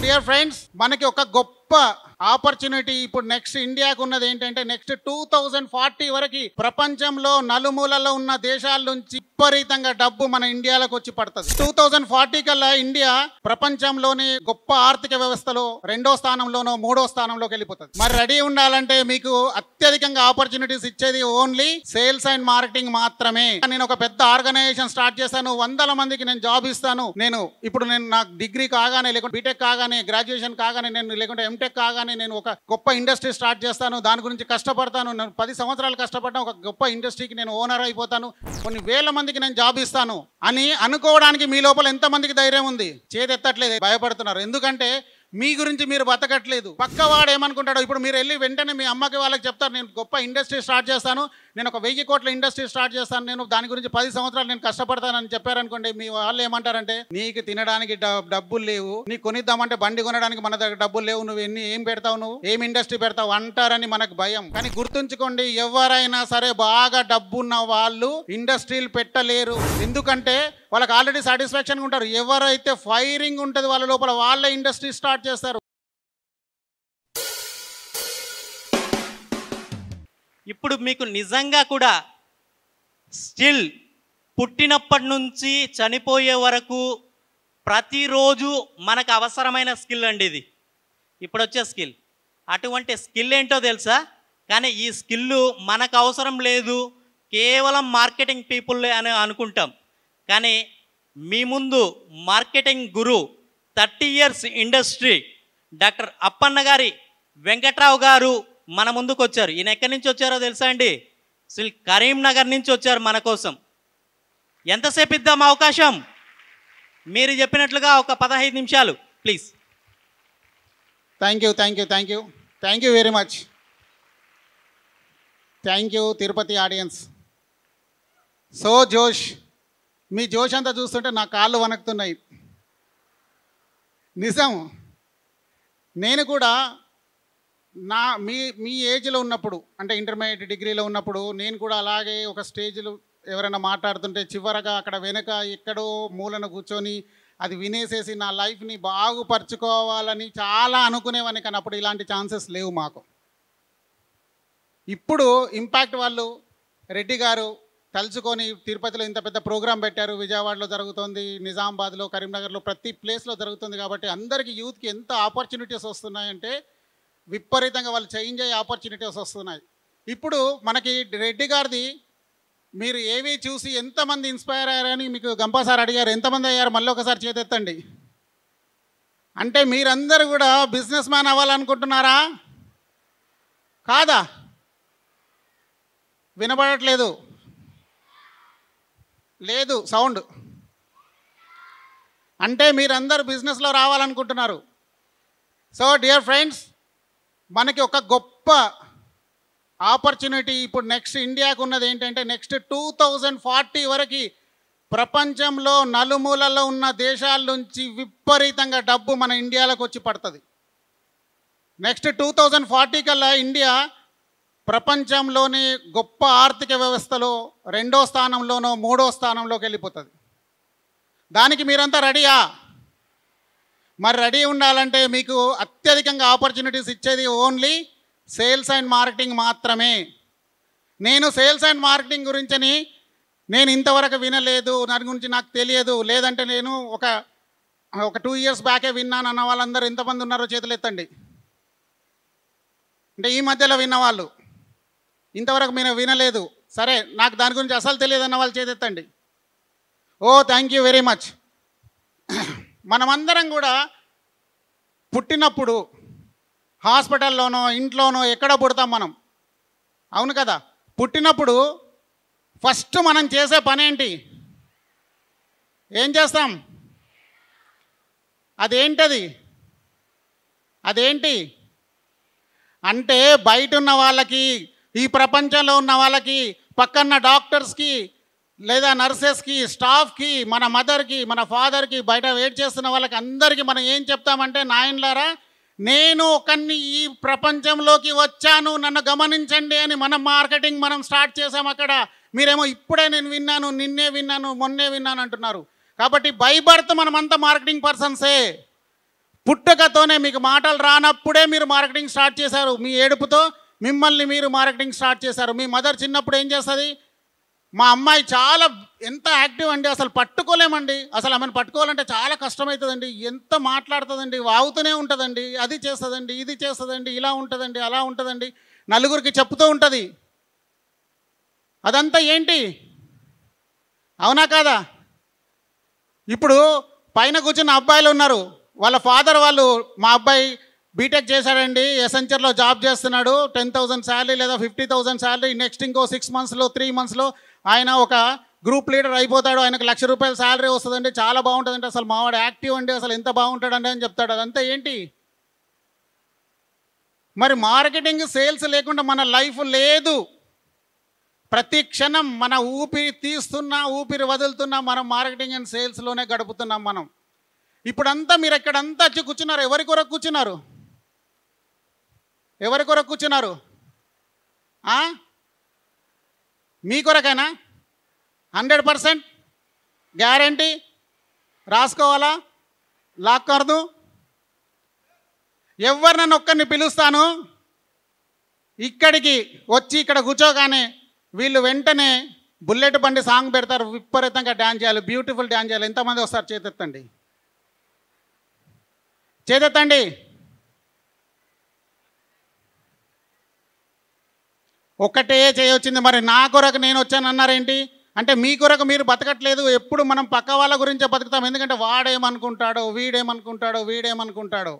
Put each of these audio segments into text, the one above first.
डयर friends मन की गोप గొప్ప ఆపర్చునిటీ ఇప్పుడు నెక్స్ట్ ఇండియాకు ఉన్నది ఏంటంటే నెక్స్ట్ టూ థౌజండ్ ఫార్టీ వరకు ప్రపంచంలో నలుమూలలో ఉన్న దేశాల నుంచి విపరీతంగా డబ్బు మన ఇండియాలోకి వచ్చి పడుతుంది టూ థౌజండ్ ఫార్టీ కల్లా ఇండియా ప్రపంచంలోని గొప్ప ఆర్థిక వ్యవస్థలో రెండో స్థానంలోనో మూడో స్థానంలోకి వెళ్ళిపోతుంది మరి రెడీ ఉండాలంటే మీకు అత్యధికంగా ఆపర్చునిటీస్ ఇచ్చేది ఓన్లీ సేల్స్ అండ్ మార్కెటింగ్ మాత్రమే నేను ఒక పెద్ద ఆర్గనైజేషన్ స్టార్ట్ చేశాను వందల మందికి నేను జాబ్ ఇస్తాను నేను ఇప్పుడు నేను నాకు డిగ్రీ కాగానే లేకుంటే బీటెక్ కాగానే గ్రాడ్యుయేషన్ కాగానే నేను లేకుంటే ఎం ఫిన్టెక్ కాగానే నేను ఒక గొప్ప ఇండస్ట్రీ స్టార్ట్ చేస్తాను దాని గురించి కష్టపడతాను నేను పది సంవత్సరాలు కష్టపడ్డా ఒక గొప్ప ఇండస్ట్రీకి నేను ఓనర్ అయిపోతాను కొన్ని వేల మందికి నేను జాబ్ ఇస్తాను అని అనుకోవడానికి మీ లోపల ఎంతమందికి ధైర్యం ఉంది ఎత్తట్లేదు భయపడుతున్నారు ఎందుకంటే మీ గురించి మీరు బతకట్లేదు పక్కవాడు ఏమనుకుంటాడో ఇప్పుడు మీరు వెళ్ళి వెంటనే మీ అమ్మకి వాళ్ళకి చెప్తారు నేను గొప్ప ఇండస్ట్రీ స్టార్ట్ చేస్తాను నేను ఒక వెయ్యి కోట్ల ఇండస్ట్రీ స్టార్ట్ చేస్తాను నేను దాని గురించి పది సంవత్సరాలు నేను కష్టపడతానని చెప్పారనుకోండి మీ వాళ్ళు ఏమంటారంటే నీకు తినడానికి డబ్బులు లేవు నీకు కొనిద్దామంటే బండి కొనడానికి మన దగ్గర డబ్బులు లేవు నువ్వు ఎన్ని ఏం పెడతావు నువ్వు ఏం ఇండస్ట్రీ పెడతావు అంటారని మనకు భయం కానీ గుర్తుంచుకోండి ఎవరైనా సరే బాగా డబ్బున్న వాళ్ళు ఇండస్ట్రీలు పెట్టలేరు ఎందుకంటే వాళ్ళకి ఆల్రెడీ సాటిస్ఫాక్షన్గా ఉంటారు ఎవరైతే ఫైరింగ్ ఉంటుంది వాళ్ళ లోపల వాళ్ళే ఇండస్ట్రీ స్టార్ట్ చేస్తారు ఇప్పుడు మీకు నిజంగా కూడా స్టిల్ పుట్టినప్పటి నుంచి చనిపోయే వరకు ప్రతిరోజు మనకు అవసరమైన స్కిల్ అండి ఇది ఇప్పుడు వచ్చే స్కిల్ అటువంటి స్కిల్ ఏంటో తెలుసా కానీ ఈ స్కిల్ మనకు అవసరం లేదు కేవలం మార్కెటింగ్ పీపుల్ అని అనుకుంటాం కానీ మీ ముందు marketing guru thirty years industry doctor Appanna గారి వెంకట్రావు గారు మన ముందుకు వచ్చారు ఈయన ఎక్కడి నుంచి వచ్చారో తెలుసా అండి శ్రీ కరీంనగర్ నుంచి వచ్చారు మన కోసం ఎంతసేపు ఇద్దాం అవకాశం మీరు చెప్పినట్లుగా ఒక పదహైదు నిమిషాలు please thank you thank you thank you thank you very much thank you Tirupati audience so జోష్ మీ జోష్ అంతా చూస్తుంటే నా కాళ్ళు వనక్తున్నాయి నిజం నేను కూడా నా మీ మీ ఏజ్లో ఉన్నప్పుడు అంటే ఇంటర్మీడియట్ డిగ్రీలో ఉన్నప్పుడు నేను కూడా అలాగే ఒక స్టేజ్లో ఎవరైనా మాట్లాడుతుంటే చివరగా అక్కడ వెనుక ఎక్కడో మూలన కూర్చొని అది వినేసేసి నా లైఫ్ని బాగుపరచుకోవాలని చాలా అనుకునేవాని కానీ అప్పుడు ఇలాంటి ఛాన్సెస్ లేవు మాకు ఇప్పుడు ఇంపాక్ట్ వాళ్ళు రెడ్డి గారు తలుచుకొని తిరుపతిలో ఇంత పెద్ద ప్రోగ్రాం పెట్టారు విజయవాడలో జరుగుతుంది నిజామాబాద్లో కరీంనగర్లో ప్రతి ప్లేస్లో జరుగుతుంది కాబట్టి అందరికీ యూత్కి ఎంత ఆపర్చునిటీస్ వస్తున్నాయంటే విపరీతంగా వాళ్ళు చేంజ్ అయ్యే ఆపర్చునిటీస్ వస్తున్నాయి ఇప్పుడు మనకి రెడ్డి గారిది మీరు ఏవి చూసి ఎంతమంది ఇన్స్పైర్ అయ్యారని మీకు సార్ అడిగారు ఎంతమంది అయ్యారు మళ్ళీ ఒకసారి చేతెత్తండి అంటే మీరందరూ కూడా బిజినెస్ మ్యాన్ అవ్వాలనుకుంటున్నారా కాదా వినబడట్లేదు లేదు సౌండ్ అంటే మీరందరూ బిజినెస్లో రావాలనుకుంటున్నారు సో డియర్ ఫ్రెండ్స్ మనకి ఒక గొప్ప ఆపర్చునిటీ ఇప్పుడు నెక్స్ట్ ఇండియాకు ఉన్నది ఏంటంటే నెక్స్ట్ టూ థౌజండ్ ఫార్టీ వరకు ప్రపంచంలో నలుమూలలో ఉన్న దేశాల నుంచి విపరీతంగా డబ్బు మన ఇండియాలోకి వచ్చి పడుతుంది నెక్స్ట్ టూ థౌజండ్ ఫార్టీ కల్లా ఇండియా ప్రపంచంలోని గొప్ప ఆర్థిక వ్యవస్థలో రెండో స్థానంలోనో మూడో స్థానంలోకి వెళ్ళిపోతుంది దానికి మీరంతా రెడీయా మరి రెడీ ఉండాలంటే మీకు అత్యధికంగా ఆపర్చునిటీస్ ఇచ్చేది ఓన్లీ సేల్స్ అండ్ మార్కెటింగ్ మాత్రమే నేను సేల్స్ అండ్ మార్కెటింగ్ గురించి నేను ఇంతవరకు వినలేదు దాని గురించి నాకు తెలియదు లేదంటే నేను ఒక ఒక టూ ఇయర్స్ బ్యాకే విన్నాను అన్న వాళ్ళందరూ ఎంతమంది ఉన్నారో చేతులు ఎత్తండి అంటే ఈ మధ్యలో విన్నవాళ్ళు ఇంతవరకు మీరు వినలేదు సరే నాకు దాని గురించి అసలు తెలియదు అన్న వాళ్ళు ఎత్తండి ఓ థ్యాంక్ యూ వెరీ మచ్ మనమందరం కూడా పుట్టినప్పుడు హాస్పిటల్లోనో ఇంట్లోనో ఎక్కడ పుడతాం మనం అవును కదా పుట్టినప్పుడు ఫస్ట్ మనం చేసే పని ఏంటి ఏం చేస్తాం అదేంటది అదేంటి అంటే బయట ఉన్న వాళ్ళకి ఈ ప్రపంచంలో ఉన్న వాళ్ళకి పక్కన్న డాక్టర్స్కి లేదా నర్సెస్కి స్టాఫ్కి మన మదర్కి మన ఫాదర్కి బయట వెయిట్ చేస్తున్న వాళ్ళకి అందరికీ మనం ఏం చెప్తామంటే నాయనలారా నేను ఒకరిని ఈ ప్రపంచంలోకి వచ్చాను నన్ను గమనించండి అని మనం మార్కెటింగ్ మనం స్టార్ట్ చేసాం అక్కడ మీరేమో ఇప్పుడే నేను విన్నాను నిన్నే విన్నాను మొన్నే విన్నాను అంటున్నారు కాబట్టి బైబర్త్ మనమంతా మార్కెటింగ్ పర్సన్సే పుట్టుకతోనే మీకు మాటలు రానప్పుడే మీరు మార్కెటింగ్ స్టార్ట్ చేశారు మీ ఏడుపుతో మిమ్మల్ని మీరు మార్కెటింగ్ స్టార్ట్ చేశారు మీ మదర్ చిన్నప్పుడు ఏం చేస్తుంది మా అమ్మాయి చాలా ఎంత యాక్టివ్ అండి అసలు పట్టుకోలేమండి అసలు ఆమెను పట్టుకోవాలంటే చాలా కష్టమవుతుందండి ఎంత మాట్లాడుతుందండి వాగుతూనే ఉంటుందండి అది చేస్తుందండి ఇది చేస్తుందండి ఇలా ఉంటుందండి అలా ఉంటుందండి నలుగురికి చెప్తూ ఉంటుంది అదంతా ఏంటి అవునా కాదా ఇప్పుడు పైన కూర్చున్న అబ్బాయిలు ఉన్నారు వాళ్ళ ఫాదర్ వాళ్ళు మా అబ్బాయి బీటెక్ చేశాడండి ఎసెంచర్లో జాబ్ చేస్తున్నాడు టెన్ థౌసండ్ శాలరీ లేదా ఫిఫ్టీ థౌసండ్ శాలరీ నెక్స్ట్ ఇంకో సిక్స్ మంత్స్లో త్రీ మంత్స్లో ఆయన ఒక గ్రూప్ లీడర్ అయిపోతాడు ఆయనకు లక్ష రూపాయల శాలరీ వస్తుందండి చాలా బాగుంటుందండి అసలు మావాడు యాక్టివ్ అండి అసలు ఎంత బాగుంటాడండి అని చెప్తాడు అదంతా ఏంటి మరి మార్కెటింగ్ సేల్స్ లేకుండా మన లైఫ్ లేదు ప్రతి క్షణం మన ఊపిరి తీస్తున్నా ఊపిరి వదులుతున్నా మనం మార్కెటింగ్ అండ్ సేల్స్లోనే గడుపుతున్నాం మనం ఇప్పుడంతా మీరు ఎక్కడంతా వచ్చి కూర్చున్నారు ఎవరి కొరకు కూర్చున్నారు ఎవరి కొరకు కూర్చున్నారు మీ కొరకైనా హండ్రెడ్ పర్సెంట్ గ్యారంటీ రాసుకోవాలా లాక్కర్దు ఎవరు నన్ను ఒక్కరిని పిలుస్తాను ఇక్కడికి వచ్చి ఇక్కడ కూర్చోగానే వీళ్ళు వెంటనే బుల్లెట్ బండి సాంగ్ పెడతారు విపరీతంగా డ్యాన్స్ చేయాలి బ్యూటిఫుల్ డ్యాన్స్ చేయాలి ఎంతమంది వస్తారు చేతెత్తండి చేతెత్తండి ఒక్కటే చేయొచ్చింది మరి నా కొరకు నేను వచ్చానన్నారేంటి అంటే మీ కొరకు మీరు బతకట్లేదు ఎప్పుడు మనం పక్క వాళ్ళ గురించే బతుకుతాం ఎందుకంటే వాడేమనుకుంటాడో వీడేమనుకుంటాడో వీడేమనుకుంటాడో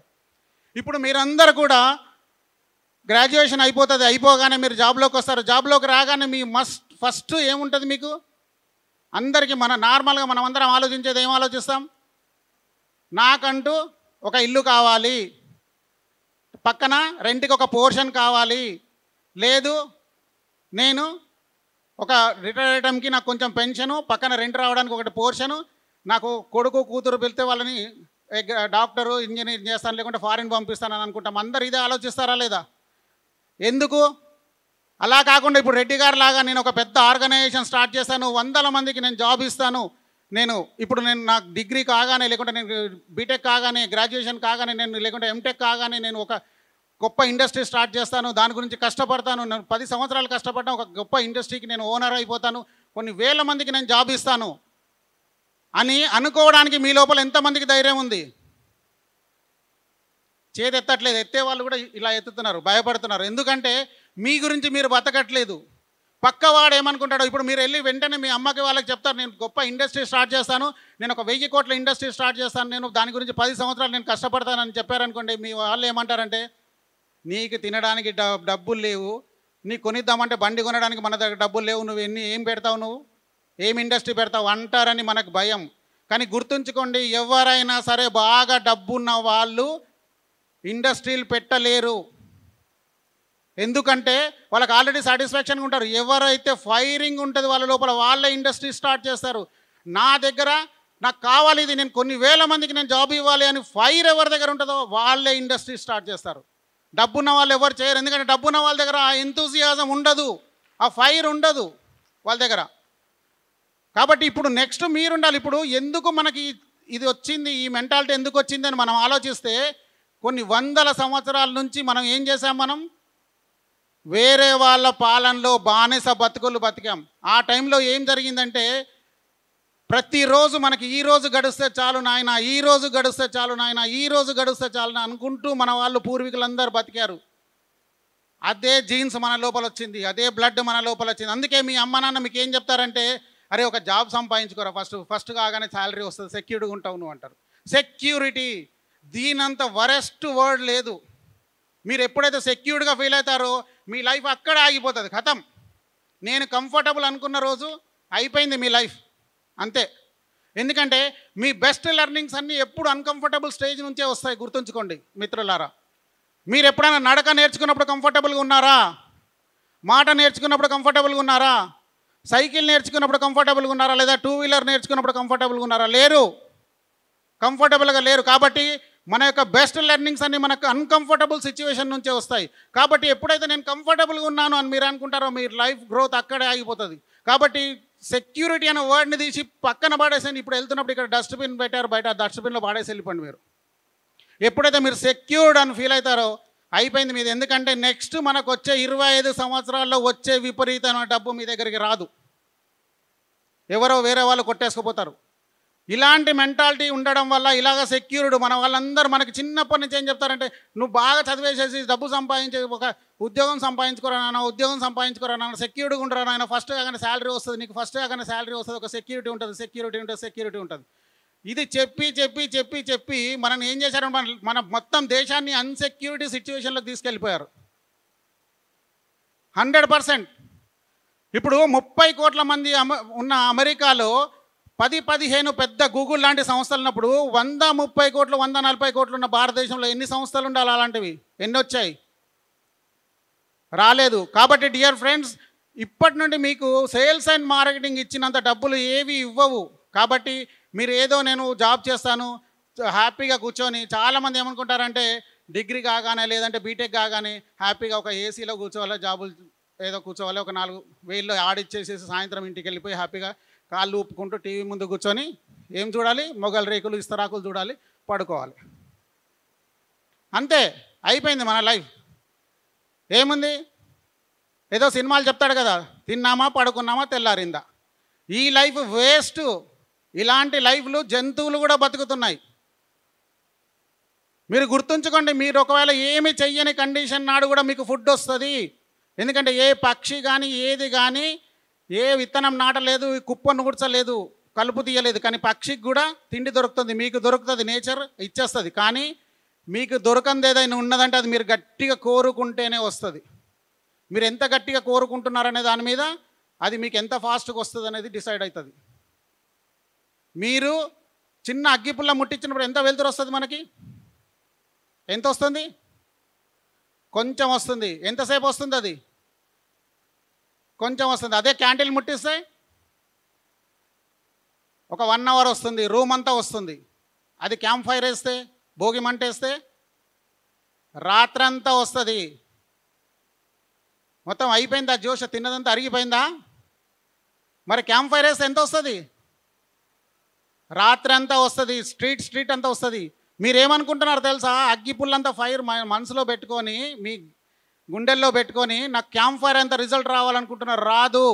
ఇప్పుడు మీరందరూ కూడా గ్రాడ్యుయేషన్ అయిపోతుంది అయిపోగానే మీరు జాబ్లోకి వస్తారు జాబ్లోకి రాగానే మీ మస్ట్ ఫస్ట్ ఏముంటుంది మీకు అందరికీ మన నార్మల్గా మనం అందరం ఆలోచించేది ఏం ఆలోచిస్తాం నాకంటూ ఒక ఇల్లు కావాలి పక్కన రెంట్కి ఒక పోర్షన్ కావాలి లేదు నేను ఒక రిటైర్ అయ్యడానికి నాకు కొంచెం పెన్షను పక్కన రెంట్ రావడానికి ఒకటి పోర్షను నాకు కొడుకు కూతురు పెళ్తే వాళ్ళని డాక్టరు ఇంజనీర్ చేస్తాను లేకుంటే ఫారిన్ పంపిస్తానని అనుకుంటాం అందరు ఇదే ఆలోచిస్తారా లేదా ఎందుకు అలా కాకుండా ఇప్పుడు రెడ్డి గారు లాగా నేను ఒక పెద్ద ఆర్గనైజేషన్ స్టార్ట్ చేస్తాను వందల మందికి నేను జాబ్ ఇస్తాను నేను ఇప్పుడు నేను నాకు డిగ్రీ కాగానే లేకుంటే నేను బీటెక్ కాగానే గ్రాడ్యుయేషన్ కాగానే నేను లేకుంటే ఎంటెక్ కాగానే నేను ఒక గొప్ప ఇండస్ట్రీ స్టార్ట్ చేస్తాను దాని గురించి కష్టపడతాను నేను పది సంవత్సరాలు కష్టపడ్డా ఒక గొప్ప ఇండస్ట్రీకి నేను ఓనర్ అయిపోతాను కొన్ని వేల మందికి నేను జాబ్ ఇస్తాను అని అనుకోవడానికి మీ లోపల ఎంతమందికి ధైర్యం ఉంది చేతి ఎత్తట్లేదు ఎత్తే వాళ్ళు కూడా ఇలా ఎత్తుతున్నారు భయపడుతున్నారు ఎందుకంటే మీ గురించి మీరు బతకట్లేదు పక్కవాడు ఏమనుకుంటాడు ఇప్పుడు మీరు వెళ్ళి వెంటనే మీ అమ్మకి వాళ్ళకి చెప్తారు నేను గొప్ప ఇండస్ట్రీ స్టార్ట్ చేస్తాను నేను ఒక వెయ్యి కోట్ల ఇండస్ట్రీ స్టార్ట్ చేస్తాను నేను దాని గురించి పది సంవత్సరాలు నేను కష్టపడతానని చెప్పారనుకోండి మీ వాళ్ళు ఏమంటారంటే నీకు తినడానికి డబ్బులు లేవు నీ కొనిద్దామంటే బండి కొనడానికి మన దగ్గర డబ్బులు లేవు నువ్వు ఎన్ని ఏం పెడతావు నువ్వు ఏం ఇండస్ట్రీ పెడతావు అంటారని మనకు భయం కానీ గుర్తుంచుకోండి ఎవరైనా సరే బాగా డబ్బున్న వాళ్ళు ఇండస్ట్రీలు పెట్టలేరు ఎందుకంటే వాళ్ళకి ఆల్రెడీ సాటిస్ఫాక్షన్గా ఉంటారు ఎవరైతే ఫైరింగ్ ఉంటుంది వాళ్ళ లోపల వాళ్ళే ఇండస్ట్రీ స్టార్ట్ చేస్తారు నా దగ్గర నాకు కావాలి ఇది నేను కొన్ని వేల మందికి నేను జాబ్ ఇవ్వాలి అని ఫైర్ ఎవరి దగ్గర ఉంటుందో వాళ్ళే ఇండస్ట్రీ స్టార్ట్ చేస్తారు డబ్బున్న వాళ్ళు ఎవరు చేయరు ఎందుకంటే డబ్బున్న వాళ్ళ దగ్గర ఆ ఎంతూసియాజం ఉండదు ఆ ఫైర్ ఉండదు వాళ్ళ దగ్గర కాబట్టి ఇప్పుడు నెక్స్ట్ మీరుండాలి ఇప్పుడు ఎందుకు మనకి ఇది వచ్చింది ఈ మెంటాలిటీ ఎందుకు వచ్చింది అని మనం ఆలోచిస్తే కొన్ని వందల సంవత్సరాల నుంచి మనం ఏం చేసాం మనం వేరే వాళ్ళ పాలనలో బానిస బతుకులు బతికాం ఆ టైంలో ఏం జరిగిందంటే ప్రతిరోజు మనకి ఈ రోజు గడిస్తే చాలు నాయన ఈ రోజు గడిస్తే చాలు నాయన ఈ రోజు గడిస్తే చాలు అనుకుంటూ మన వాళ్ళు పూర్వీకులందరూ బతికారు అదే జీన్స్ మన లోపల వచ్చింది అదే బ్లడ్ మన లోపల వచ్చింది అందుకే మీ అమ్మ నాన్న మీకు ఏం చెప్తారంటే అరే ఒక జాబ్ సంపాదించుకోరా ఫస్ట్ ఫస్ట్ కాగానే శాలరీ వస్తుంది సెక్యూర్డ్గా ఉంటావు నువ్వు అంటారు సెక్యూరిటీ దీనంత వరెస్ట్ వర్డ్ లేదు మీరు ఎప్పుడైతే సెక్యూర్డ్గా ఫీల్ అవుతారో మీ లైఫ్ అక్కడ ఆగిపోతుంది ఖతం నేను కంఫర్టబుల్ అనుకున్న రోజు అయిపోయింది మీ లైఫ్ అంతే ఎందుకంటే మీ బెస్ట్ లెర్నింగ్స్ అన్నీ ఎప్పుడు అన్కంఫర్టబుల్ స్టేజ్ నుంచే వస్తాయి గుర్తుంచుకోండి మిత్రులారా మీరు ఎప్పుడైనా నడక నేర్చుకున్నప్పుడు కంఫర్టబుల్గా ఉన్నారా మాట నేర్చుకున్నప్పుడు కంఫర్టబుల్గా ఉన్నారా సైకిల్ నేర్చుకున్నప్పుడు కంఫర్టబుల్గా ఉన్నారా లేదా టూ వీలర్ నేర్చుకున్నప్పుడు కంఫర్టబుల్గా ఉన్నారా లేరు కంఫర్టబుల్గా లేరు కాబట్టి మన యొక్క బెస్ట్ లెర్నింగ్స్ అన్నీ మనకు అన్కంఫర్టబుల్ సిచ్యువేషన్ నుంచే వస్తాయి కాబట్టి ఎప్పుడైతే నేను కంఫర్టబుల్గా ఉన్నాను అని మీరు అనుకుంటారో మీ లైఫ్ గ్రోత్ అక్కడే ఆగిపోతుంది కాబట్టి సెక్యూరిటీ అనే వర్డ్ని తీసి పక్కన పాడేసాను ఇప్పుడు వెళ్తున్నప్పుడు ఇక్కడ డస్ట్బిన్ పెట్టారు బయట డస్ట్బిన్లో పాడేసి వెళ్ళిపోండి మీరు ఎప్పుడైతే మీరు సెక్యూర్డ్ అని ఫీల్ అవుతారో అయిపోయింది మీద ఎందుకంటే నెక్స్ట్ మనకు వచ్చే ఇరవై ఐదు సంవత్సరాల్లో వచ్చే విపరీతమైన డబ్బు మీ దగ్గరికి రాదు ఎవరో వేరే వాళ్ళు కొట్టేసుకుపోతారు ఇలాంటి మెంటాలిటీ ఉండడం వల్ల ఇలాగ సెక్యూర్డ్ మన వాళ్ళందరూ మనకి చిన్నప్పటి నుంచి ఏం చెప్తారంటే నువ్వు బాగా చదివేసేసి డబ్బు సంపాదించే ఒక ఉద్యోగం సంపాదించుకోరా నాన్న ఉద్యోగం సంపాదించుకోరా నాన్న సెక్యూరిటీగా ఉండరా నాయన ఫస్ట్ కాగానే శాలరీ వస్తుంది నీకు ఫస్ట్ కాగానే శాలరీ వస్తుంది ఒక సెక్యూరిటీ ఉంటుంది సెక్యూరిటీ ఉంటుంది సెక్యూరిటీ ఉంటుంది ఇది చెప్పి చెప్పి చెప్పి చెప్పి మనం ఏం చేశారు మన మన మొత్తం దేశాన్ని అన్సెక్యూరిటీ సిచ్యువేషన్లో తీసుకెళ్ళిపోయారు హండ్రెడ్ పర్సెంట్ ఇప్పుడు ముప్పై కోట్ల మంది అమ ఉన్న అమెరికాలో పది పదిహేను పెద్ద గూగుల్ లాంటి సంస్థలు ఉన్నప్పుడు వంద ముప్పై కోట్లు వంద నలభై కోట్లు ఉన్న భారతదేశంలో ఎన్ని సంస్థలు ఉండాలి అలాంటివి ఎన్ని వచ్చాయి రాలేదు కాబట్టి డియర్ ఫ్రెండ్స్ ఇప్పటి నుండి మీకు సేల్స్ అండ్ మార్కెటింగ్ ఇచ్చినంత డబ్బులు ఏవి ఇవ్వవు కాబట్టి మీరు ఏదో నేను జాబ్ చేస్తాను హ్యాపీగా కూర్చొని చాలామంది ఏమనుకుంటారంటే డిగ్రీ కాగానే లేదంటే బీటెక్ కాగానే హ్యాపీగా ఒక ఏసీలో కూర్చోవాలి జాబులు ఏదో కూర్చోవాలి ఒక నాలుగు వేల్లో ఆడిచ్చేసేసి సాయంత్రం ఇంటికి వెళ్ళిపోయి హ్యాపీగా కాళ్ళు ఊపుకుంటూ టీవీ ముందు కూర్చొని ఏం చూడాలి మొగల్ రేకులు ఇస్తరాకులు చూడాలి పడుకోవాలి అంతే అయిపోయింది మన లైఫ్ ఏముంది ఏదో సినిమాలు చెప్తాడు కదా తిన్నామా పడుకున్నామా తెల్లారిందా ఈ లైఫ్ వేస్ట్ ఇలాంటి లైఫ్లు జంతువులు కూడా బతుకుతున్నాయి మీరు గుర్తుంచుకోండి మీరు ఒకవేళ ఏమి చెయ్యని కండిషన్ నాడు కూడా మీకు ఫుడ్ వస్తుంది ఎందుకంటే ఏ పక్షి కానీ ఏది కానీ ఏ విత్తనం నాటలేదు కుప్పను గుడ్చలేదు కలుపు తీయలేదు కానీ పక్షికి కూడా తిండి దొరుకుతుంది మీకు దొరుకుతుంది నేచర్ ఇచ్చేస్తుంది కానీ మీకు దొరకంది ఏదైనా ఉన్నదంటే అది మీరు గట్టిగా కోరుకుంటేనే వస్తుంది మీరు ఎంత గట్టిగా కోరుకుంటున్నారనే దాని మీద అది మీకు ఎంత ఫాస్ట్గా వస్తుంది అనేది డిసైడ్ అవుతుంది మీరు చిన్న అగ్గిపుల్ల ముట్టించినప్పుడు ఎంత వెలుతురు వస్తుంది మనకి ఎంత వస్తుంది కొంచెం వస్తుంది ఎంతసేపు వస్తుంది అది కొంచెం వస్తుంది అదే క్యాండిల్ ముట్టిస్తే ఒక వన్ అవర్ వస్తుంది రూమ్ అంతా వస్తుంది అది క్యాంప్ ఫైర్ వేస్తే భోగి మంట వేస్తే రాత్రంతా వస్తుంది మొత్తం అయిపోయిందా జోష తిన్నదంతా అరిగిపోయిందా మరి క్యాంప్ ఫైర్ వేస్తే ఎంత వస్తుంది రాత్రి అంతా వస్తుంది స్ట్రీట్ స్ట్రీట్ అంతా వస్తుంది మీరేమనుకుంటున్నారు తెలుసా అగ్గిపుల్లంతా ఫైర్ మనసులో పెట్టుకొని మీ గుండెల్లో పెట్టుకొని నాకు క్యాంప్ ఫైర్ అంత రిజల్ట్ రావాలనుకుంటున్నారు రాదు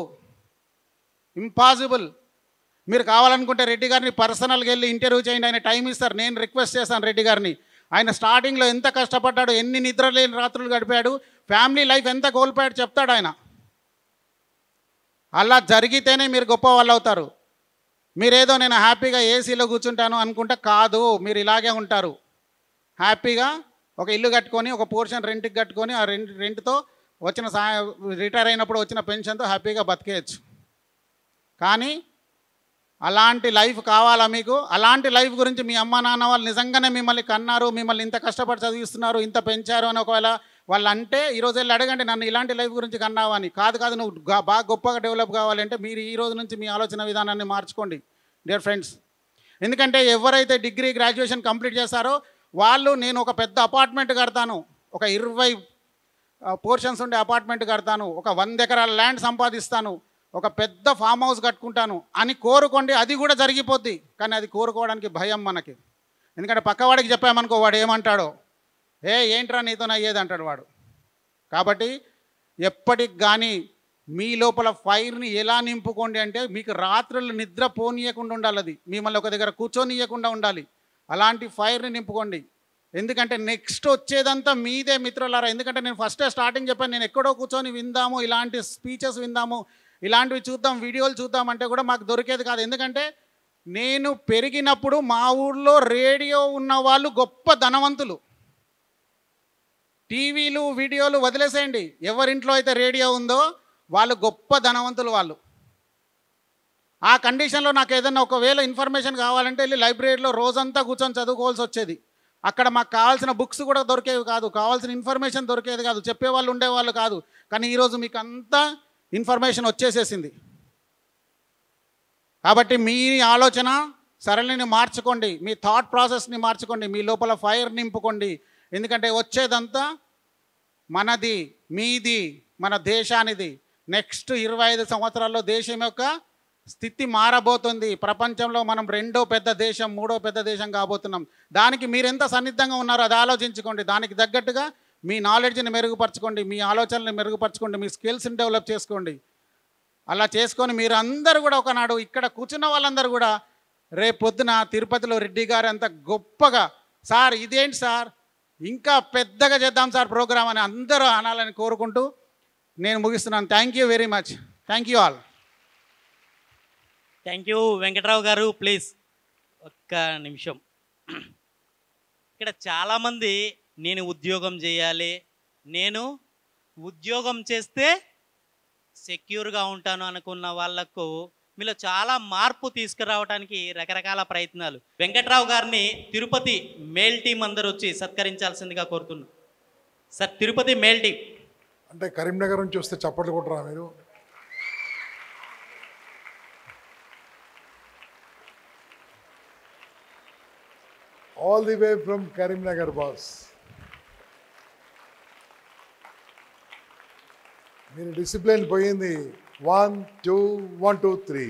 ఇంపాసిబుల్ మీరు కావాలనుకుంటే రెడ్డి గారిని పర్సనల్గా వెళ్ళి ఇంటర్వ్యూ చేయండి ఆయన టైం ఇస్తారు నేను రిక్వెస్ట్ చేశాను రెడ్డి గారిని ఆయన స్టార్టింగ్లో ఎంత కష్టపడ్డాడు ఎన్ని నిద్ర లేని రాత్రులు గడిపాడు ఫ్యామిలీ లైఫ్ ఎంత కోల్పోయాడు చెప్తాడు ఆయన అలా జరిగితేనే మీరు గొప్ప వాళ్ళు అవుతారు మీరేదో నేను హ్యాపీగా ఏసీలో కూర్చుంటాను అనుకుంటే కాదు మీరు ఇలాగే ఉంటారు హ్యాపీగా ఒక ఇల్లు కట్టుకొని ఒక పోర్షన్ రెంట్కి కట్టుకొని ఆ రెంట్ రెంట్తో వచ్చిన సా రిటైర్ అయినప్పుడు వచ్చిన పెన్షన్తో హ్యాపీగా బతికేయచ్చు కానీ అలాంటి లైఫ్ కావాలా మీకు అలాంటి లైఫ్ గురించి మీ అమ్మ నాన్న వాళ్ళు నిజంగానే మిమ్మల్ని కన్నారు మిమ్మల్ని ఇంత కష్టపడి చదివిస్తున్నారు ఇంత పెంచారు అని ఒకవేళ వాళ్ళు అంటే ఈరోజు వెళ్ళి అడగండి నన్ను ఇలాంటి లైఫ్ గురించి కన్నావని కాదు కాదు నువ్వు బాగా గొప్పగా డెవలప్ కావాలంటే మీరు ఈ రోజు నుంచి మీ ఆలోచన విధానాన్ని మార్చుకోండి డియర్ ఫ్రెండ్స్ ఎందుకంటే ఎవరైతే డిగ్రీ గ్రాడ్యుయేషన్ కంప్లీట్ చేస్తారో వాళ్ళు నేను ఒక పెద్ద అపార్ట్మెంట్ కడతాను ఒక ఇరవై పోర్షన్స్ ఉండే అపార్ట్మెంట్ కడతాను ఒక వంద ఎకరాల ల్యాండ్ సంపాదిస్తాను ఒక పెద్ద ఫామ్ హౌస్ కట్టుకుంటాను అని కోరుకోండి అది కూడా జరిగిపోద్ది కానీ అది కోరుకోవడానికి భయం మనకి ఎందుకంటే పక్కవాడికి చెప్పామనుకో వాడు ఏమంటాడో ఏ ఏంట్రా నీతో అయ్యేది అంటాడు వాడు కాబట్టి ఎప్పటికి కానీ మీ లోపల ఫైర్ని ఎలా నింపుకోండి అంటే మీకు రాత్రులు నిద్ర పోనీయకుండా ఉండాలి అది మిమ్మల్ని ఒక దగ్గర కూర్చోనీయకుండా ఉండాలి అలాంటి ఫైర్ని నింపుకోండి ఎందుకంటే నెక్స్ట్ వచ్చేదంతా మీదే మిత్రులారా ఎందుకంటే నేను ఫస్టే స్టార్టింగ్ చెప్పాను నేను ఎక్కడో కూర్చొని విందాము ఇలాంటి స్పీచెస్ విందాము ఇలాంటివి చూద్దాం వీడియోలు చూద్దాం అంటే కూడా మాకు దొరికేది కాదు ఎందుకంటే నేను పెరిగినప్పుడు మా ఊళ్ళో రేడియో ఉన్న వాళ్ళు గొప్ప ధనవంతులు టీవీలు వీడియోలు వదిలేసేయండి ఎవరింట్లో అయితే రేడియో ఉందో వాళ్ళు గొప్ప ధనవంతులు వాళ్ళు ఆ కండిషన్లో నాకు ఏదైనా ఒకవేళ ఇన్ఫర్మేషన్ కావాలంటే వెళ్ళి లైబ్రరీలో రోజంతా కూర్చొని చదువుకోవాల్సి వచ్చేది అక్కడ మాకు కావాల్సిన బుక్స్ కూడా దొరికేవి కాదు కావాల్సిన ఇన్ఫర్మేషన్ దొరికేది కాదు చెప్పేవాళ్ళు ఉండేవాళ్ళు కాదు కానీ ఈరోజు మీకు అంతా ఇన్ఫర్మేషన్ వచ్చేసేసింది కాబట్టి మీ ఆలోచన సరళిని మార్చుకోండి మీ థాట్ ప్రాసెస్ని మార్చుకోండి మీ లోపల ఫైర్ నింపుకోండి ఎందుకంటే వచ్చేదంతా మనది మీది మన దేశానిది నెక్స్ట్ ఇరవై ఐదు సంవత్సరాల్లో దేశం యొక్క స్థితి మారబోతుంది ప్రపంచంలో మనం రెండో పెద్ద దేశం మూడో పెద్ద దేశం కాబోతున్నాం దానికి మీరెంత సన్నిద్ధంగా ఉన్నారో అది ఆలోచించుకోండి దానికి తగ్గట్టుగా మీ నాలెడ్జ్ని మెరుగుపరచుకోండి మీ ఆలోచనల్ని మెరుగుపరచుకోండి మీ స్కిల్స్ని డెవలప్ చేసుకోండి అలా చేసుకొని మీరు అందరూ కూడా ఒకనాడు ఇక్కడ కూర్చున్న వాళ్ళందరూ కూడా రేపొద్దున తిరుపతిలో రెడ్డి గారు అంత గొప్పగా సార్ ఇదేంటి సార్ ఇంకా పెద్దగా చేద్దాం సార్ ప్రోగ్రామ్ అని అందరూ అనాలని కోరుకుంటూ నేను ముగిస్తున్నాను thank you very much thank you all thank you Venkatrao గారు ప్లీజ్ ఒక్క నిమిషం ఇక్కడ చాలామంది నేను ఉద్యోగం చేయాలి నేను ఉద్యోగం చేస్తే సెక్యూర్గా ఉంటాను అనుకున్న వాళ్లకు మీలో చాలా మార్పు తీసుకురావడానికి రకరకాల ప్రయత్నాలు వెంకట్రావు గారిని తిరుపతి మేల్ టీం అందరు వచ్చి సత్కరించాల్సిందిగా కోరుతున్నాను సార్ తిరుపతి మేల్ టీం అంటే కరీంనగర్ నుంచి వస్తే చప్పట్లు కొట్టరా మీరు all the way from Karimnagar, boss. మీరు డిసిప్లిన్ పోయింది one, two, one two three